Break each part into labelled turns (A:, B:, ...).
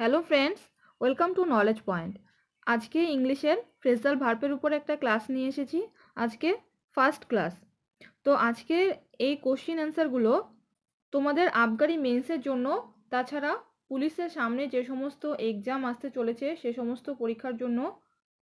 A: Hello friends welcome to knowledge point আজকে ইংলিশের phrasal ভার্পের উপর একটা ক্লাস নিয়ে এসেছি আজকে ফার্স্ট ক্লাস তো আজকে এই কোশ্চিন অ্যান্সারগুলো তোমাদের আবগারি মেন্সের জন্য তাছাড়া পুলিশের সামনে যে সমস্ত এক্সাম আসতে চলেছে সে সমস্ত পরীক্ষার জন্য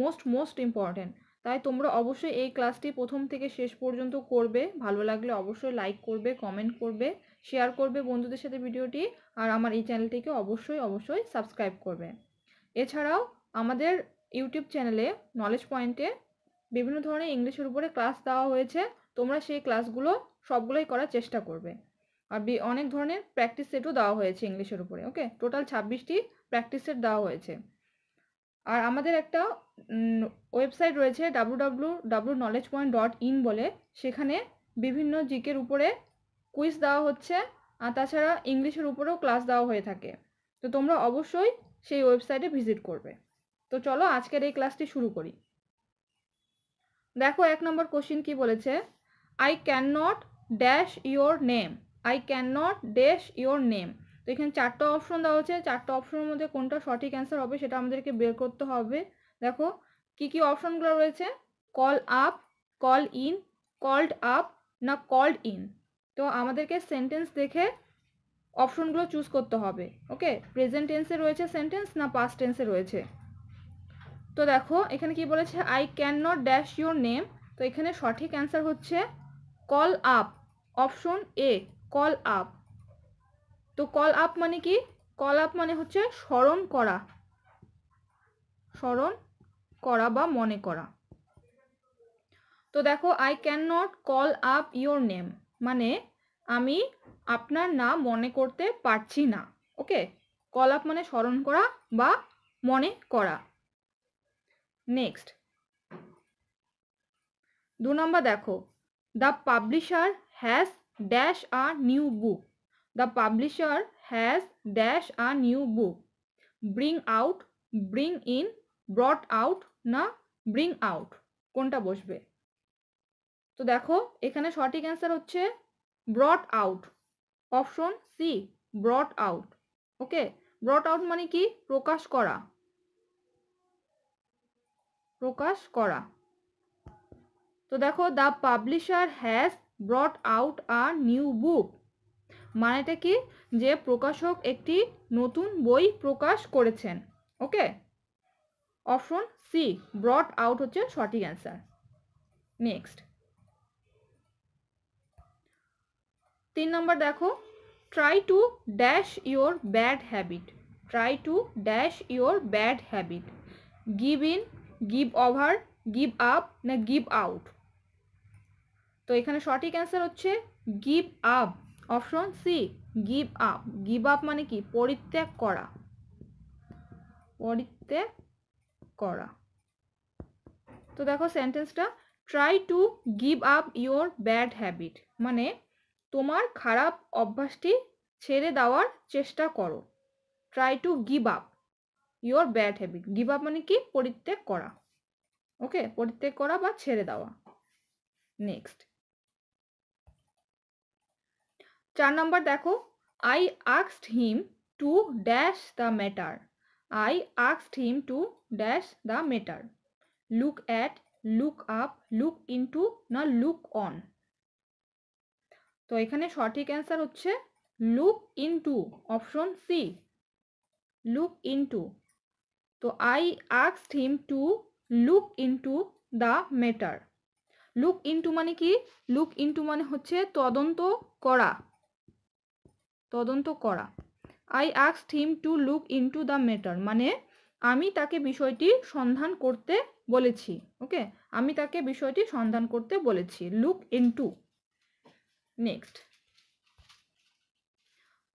A: মোস্ট মোস্ট ইম্পর্ট্যান্ট তাই তোমরা অবশ্যই এই ক্লাসটি প্রথম থেকে শেষ পর্যন্ত করবে ভালো লাগলে অবশ্যই লাইক করবে কমেন্ট করবে শেয়ার করবে বন্ধুদের সাথে ভিডিওটি আর আমার এই চ্যানেলটিকে অবশ্যই অবশ্যই সাবস্ক্রাইব করবে এছাড়াও আমাদের ইউটিউব চ্যানেলে নলেজ পয়েন্টে বিভিন্ন ধরনের ইংলিশের উপরে ক্লাস দেওয়া হয়েছে তোমরা সেই ক্লাসগুলো সবগুলোই করার চেষ্টা করবে আর অনেক ধরনের প্র্যাকটিস সেটও দেওয়া হয়েছে ইংলিশের উপরে ওকে টোটাল ছাব্বিশটি প্র্যাকটিস সেট দেওয়া হয়েছে আর আমাদের একটা ওয়েবসাইট রয়েছে W W knowledge point dot in বলে সেখানে বিভিন্ন জিকের উপরে কুইজ দেওয়া হচ্ছে আর তাছাড়া ইংলিশের উপরেও ক্লাস দেওয়া হয়ে থাকে তো তোমরা অবশ্যই সেই ওয়েবসাইটে ভিজিট করবে তো চলো আজকের এই ক্লাসটি শুরু করি দেখো এক নম্বর কোশ্চিন কি বলেছে I can not dash your name I can not dash your name তো এখানে চারটা অপশন দেওয়া হচ্ছে চারটা অপশনের মধ্যে কোনটা সঠিক অ্যান্সার হবে সেটা আমাদেরকে বের করতে হবে দেখো কি কি অপশনগুলো রয়েছে call up call in called up না কল্ড ইন তো আমাদেরকে সেন্টেন্স দেখে অপশনগুলো চুজ করতে হবে ওকে প্রেজেন্ট টেন্সে রয়েছে সেন্টেন্স না পাস্ট টেন্সে রয়েছে তো দেখো এখানে কি বলেছে I can not dash your name তো এখানে সঠিক অ্যান্সার হচ্ছে call up option A call up তো কল আপ মানে কি কল আপ মানে হচ্ছে স্মরণ করা স্মরণ করা বা মনে করা তো দেখো I can not call up your name মানে আমি আপনার নাম মনে করতে পারছি না ওকে কল আপ মানে স্মরণ করা বা মনে করা নেক্সট দু নম্বর দেখো the publisher has dash a new book the publisher has dash a new book bring out bring in brought out না ব্রিং আউট কোনটা বসবে তো দেখো এখানে সঠিক অ্যান্সার হচ্ছে brought out option C brought out okay brought out মানে কি প্রকাশ করা প্রকাশ করা তো দেখো the publisher has brought out a new book মানেটা কি যে প্রকাশক একটি নতুন বই প্রকাশ করেছেন okay option C brought out হচ্ছে সঠিক অ্যান্সার নেক্সট তিন নম্বর দেখো try to dash your bad habit try to dash your bad habit give in give over give up না গিভ আউট তো এখানে সঠিক অ্যান্সার হচ্ছে give up option C give up give up মানে কি পরিত্যাগ করা পরিত্যাগ করা তো দেখো সেন্টেন্সটা try to give up your bad habit মানে তোমার খারাপ অভ্যাসটি ছেড়ে দেওয়ার চেষ্টা করো try to give up your bad habit give up মানে কি পরিত্যাগ করা ওকে পরিত্যাগ করা বা ছেড়ে দেওয়া নেক্সট চার নম্বর দেখো আই আক্সড him to dash the matter I asked him to dash the matter. Look at, look up, look into, না look on. তো এখানে সঠিক অ্যান্সার হচ্ছে look into option C look into তো আই আক্সড him to look into the matter look into মানে কি look into মানে হচ্ছে তদন্ত করা তদন্ত করা আই আক্সড him to look into the matter মানে আমি তাকে বিষয়টি সন্ধান করতে বলেছি ওকে আমি তাকে বিষয়টি সন্ধান করতে বলেছি লুক ইনটু নেক্সট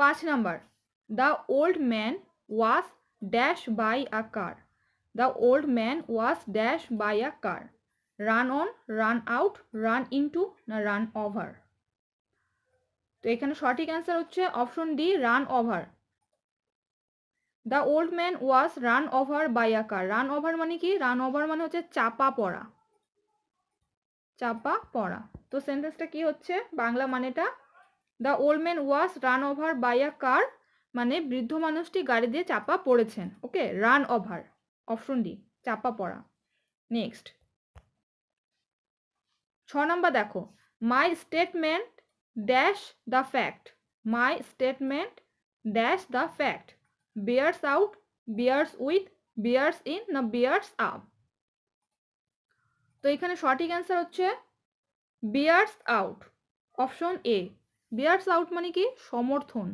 A: পাঁচ number the old man was dash by a car the old man was dash by a car run on run out run into না রান ওভার তো এখানে সঠিক অ্যান্সার হচ্ছে option D run over the old man was run over by a car run over মানে কি run over মানে হচ্ছে চাপা পড়া চাপা পড়া তো সেন্টেন্সটা কি হচ্ছে বাংলা মানেটা the old man was run over by a car মানে বৃদ্ধ মানুষটি গাড়ি দিয়ে চাপা পড়েছেন okay run over option D চাপা পড়া নেক্সট ছ নম্বর দেখো my statement dash the fact my statement dash the fact bears out, bears with, bears in না bears up তো এখানে সঠিক অ্যান্সার হচ্ছে bears out option A bears out মানে কি সমর্থন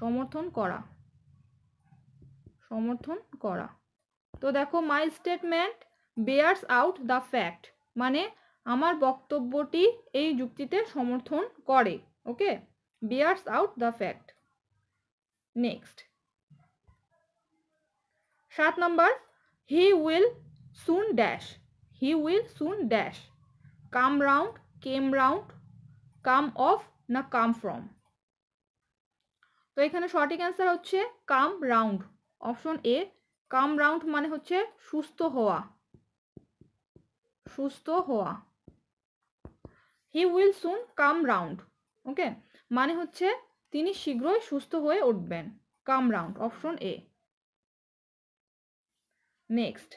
A: সমর্থন করা সমর্থন করা তো দেখো my statement bears out the fact মানে আমার বক্তব্যটি এই যুক্তিতে সমর্থন করে okay bears out the fact next সাত number he will soon dash he will soon dash come round came round come off না কাম ফ্রম তো এখানে সঠিক অ্যান্সার হচ্ছে come round option A come round মানে হচ্ছে সুস্থ হওয়া সুস্থ হওয়া হি উইল সুন কাম রাউন্ড ওকে মানে হচ্ছে তিনি শীঘ্রই সুস্থ হয়ে উঠবেন come round option A next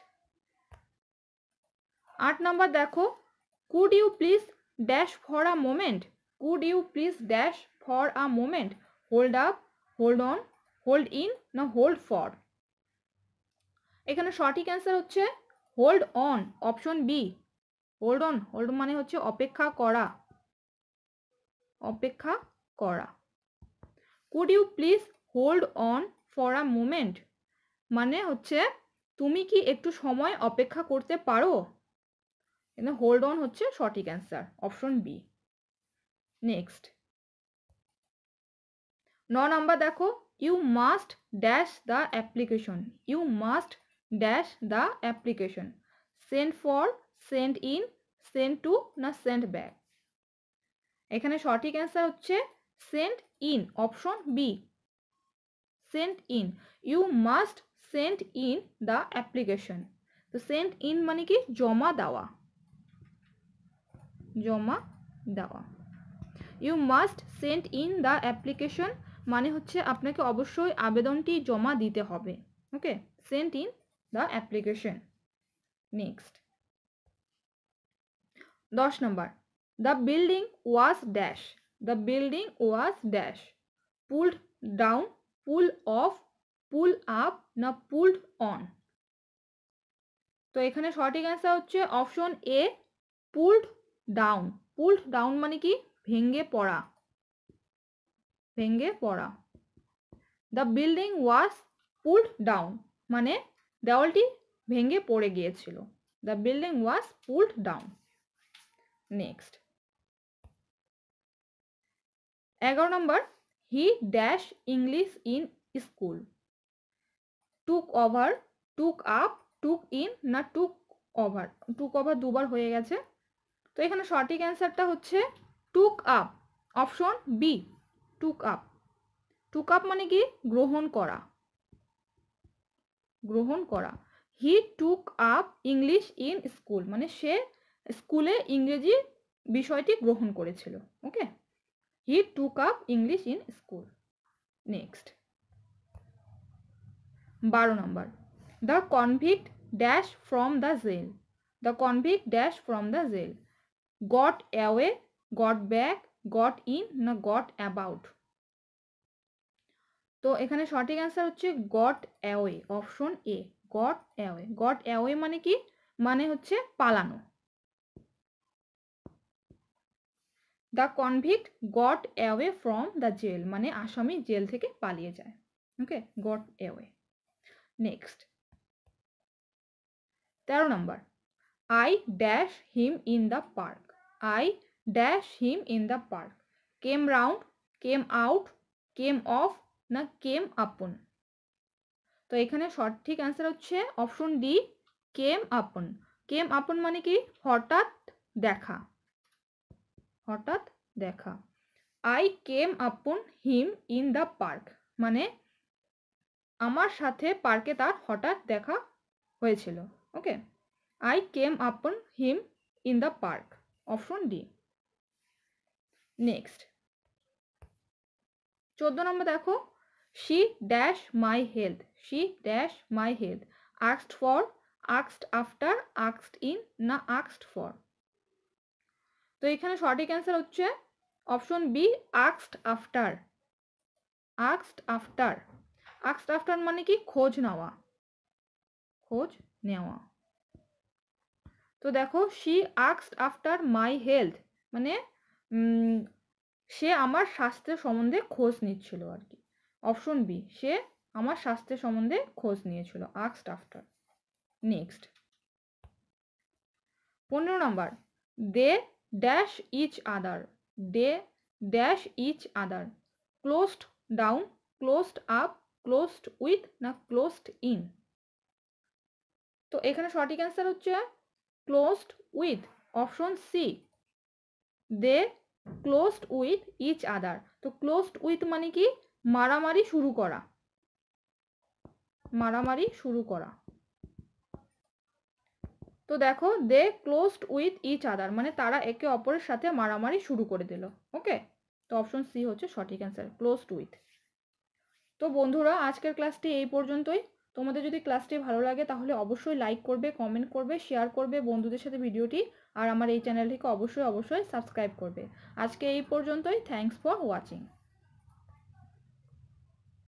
A: আট নাম্বার দেখো could you please dash for a moment could you please dash for a moment hold up hold on hold in না হোল্ড ফর এখানে সঠিক অ্যান্সার হচ্ছে hold on option B hold on hold মানে হচ্ছে অপেক্ষা করা অপেক্ষা করা could you please hold on for a moment মানে হচ্ছে তুমি কি একটু সময় অপেক্ষা করতে পারো এখানে হোল্ড অন হচ্ছে সঠিক অ্যান্সার অপশন বি নেক্সট ন নাম্বার দেখো you must dash the application you must dash the application send for send in send to না সেন্ড ব্যাক এখানে সঠিক অ্যান্সার হচ্ছে send in option B send in you must sent in the application তো sent in মানে কি জমা দেওয়া জমা দেওয়া you must sent in the application মানে হচ্ছে আপনাকে অবশ্যই আবেদনটি জমা দিতে হবে ওকে Saint in the application next দশ number the building was dash the building was dash pulled down pull off pull up না পুলড অন তো এখানে সঠিক অ্যান্সার হচ্ছে option A pulled down pulled down মানে কি ভেঙ্গে পড়া ভেঙ্গে পড়া the building was pulled down মানে দেওয়ালটি ভেঙ্গে পড়ে গিয়েছিল the building was pulled down next এগারো number he dash English in school took over took up took in না টুক ওভার টুক ওভার দুবার হয়ে গেছে তো এখানে সঠিক অ্যান্সারটা হচ্ছে took up option B took up took up মানে কি গ্রহণ করা গ্রহণ করা he took up English in school মানে সে স্কুলে ইংরেজি বিষয়টি গ্রহণ করেছিল okay he took up English in school next বারো number the convict dash from the jail the convict dash from the jail got away got back got in না got about তো এখানে সঠিক অ্যান্সার হচ্ছে got away option A got away got away মানে কি মানে হচ্ছে পালানো the convict got away from the jail মানে আসামি জেল থেকে পালিয়ে যায় ওকে গট অ্যাওয়ে নেক্সট তেরো number I dash him in the park I dash him in the park came round came out came off না কেম আপন তো এখানে সঠিক অ্যান্সার হচ্ছে অপশন ডি কেম আপন কেম আপন মানে কি হঠাৎ দেখা হঠাৎ দেখা আই কেম আপন হিম ইন দ্য পার্ক মানে আমার সাথে পার্কে তার হঠাৎ দেখা হয়েছিল ওকে আই কেম আপন হিম in the park option D next চোদ্দ নম্বর দেখো she dash my health she dash my health আক্সড for আক্সড after আক্সড in না আক্সড ফর তো এখানে সঠিক অ্যান্সার হচ্ছে option B আক্সড after আক্সড after আক্স after মানে কি খোঁজ নেওয়া খোঁজ নেওয়া তো দেখো শি আক্স আফটার মাই হেলথ মানে সে আমার স্বাস্থ্যের সম্বন্ধে খোঁজ নিচ্ছিল আর কি অপশন বি সে আমার স্বাস্থ্যের সম্বন্ধে খোঁজ নিয়েছিল আক্স আফটার নেক্সট পনেরো number the dash each other the dash each other closed down closed up closed with না ক্লোজড ইন তো এখানে সঠিক অ্যান্সার হচ্ছে closed with option C the closed with each other তো ক্লোজড উইথ মানে কি মারামারি শুরু করা মারামারি শুরু করা তো দেখো the closed with each other মানে তারা একে অপরের সাথে মারামারি শুরু করে দিল ওকে তো অপশন সি হচ্ছে সঠিক অ্যান্সার ক্লোজড উইথ তো বন্ধুরা আজকের ক্লাসটি এই পর্যন্তই তোমাদের যদি ক্লাসটি ভালো লাগে তাহলে অবশ্যই লাইক করবে কমেন্ট করবে শেয়ার করবে বন্ধুদের সাথে ভিডিওটি আর আমার এই চ্যানেলটিকে অবশ্যই অবশ্যই সাবস্ক্রাইব করবে আজকে এই পর্যন্তই থ্যাংকস ফর ওয়াচিং